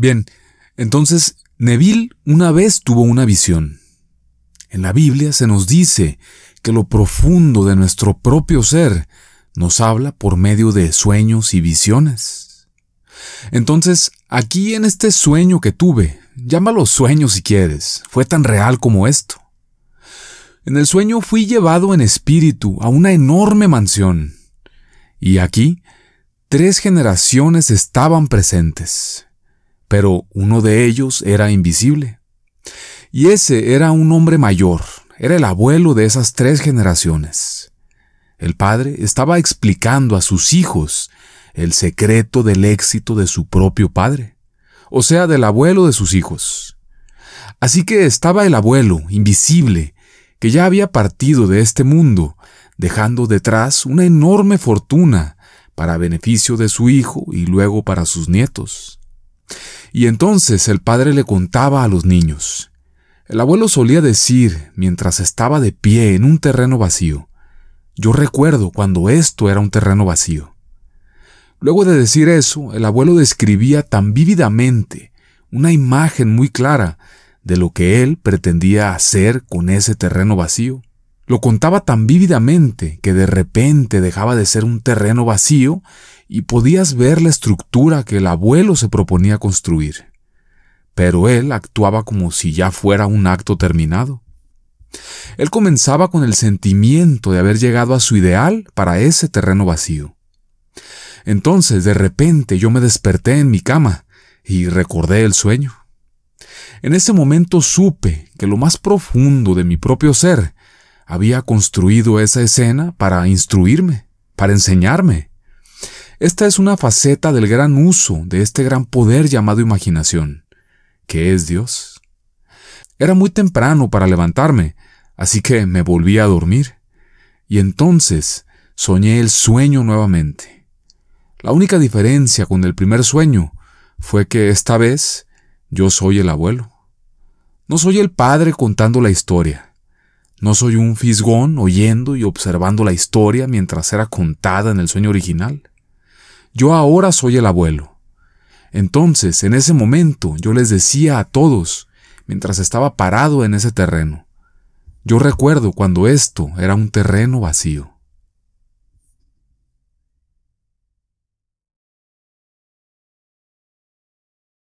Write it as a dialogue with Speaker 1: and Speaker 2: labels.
Speaker 1: Bien, entonces Neville una vez tuvo una visión. En la Biblia se nos dice que lo profundo de nuestro propio ser nos habla por medio de sueños y visiones. Entonces, aquí en este sueño que tuve, llámalo sueño si quieres, fue tan real como esto. En el sueño fui llevado en espíritu a una enorme mansión. Y aquí, tres generaciones estaban presentes pero uno de ellos era invisible. Y ese era un hombre mayor, era el abuelo de esas tres generaciones. El padre estaba explicando a sus hijos el secreto del éxito de su propio padre, o sea, del abuelo de sus hijos. Así que estaba el abuelo, invisible, que ya había partido de este mundo, dejando detrás una enorme fortuna para beneficio de su hijo y luego para sus nietos. Y entonces el padre le contaba a los niños. El abuelo solía decir, mientras estaba de pie en un terreno vacío, yo recuerdo cuando esto era un terreno vacío. Luego de decir eso, el abuelo describía tan vívidamente una imagen muy clara de lo que él pretendía hacer con ese terreno vacío, lo contaba tan vívidamente que de repente dejaba de ser un terreno vacío y podías ver la estructura que el abuelo se proponía construir. Pero él actuaba como si ya fuera un acto terminado. Él comenzaba con el sentimiento de haber llegado a su ideal para ese terreno vacío. Entonces, de repente, yo me desperté en mi cama y recordé el sueño. En ese momento supe que lo más profundo de mi propio ser había construido esa escena para instruirme, para enseñarme. Esta es una faceta del gran uso de este gran poder llamado imaginación, que es Dios. Era muy temprano para levantarme, así que me volví a dormir, y entonces soñé el sueño nuevamente. La única diferencia con el primer sueño fue que esta vez yo soy el abuelo. No soy el padre contando la historia. No soy un fisgón oyendo y observando la historia mientras era contada en el sueño original. Yo ahora soy el abuelo. Entonces, en ese momento, yo les decía a todos, mientras estaba parado en ese terreno, yo recuerdo cuando esto era un terreno vacío.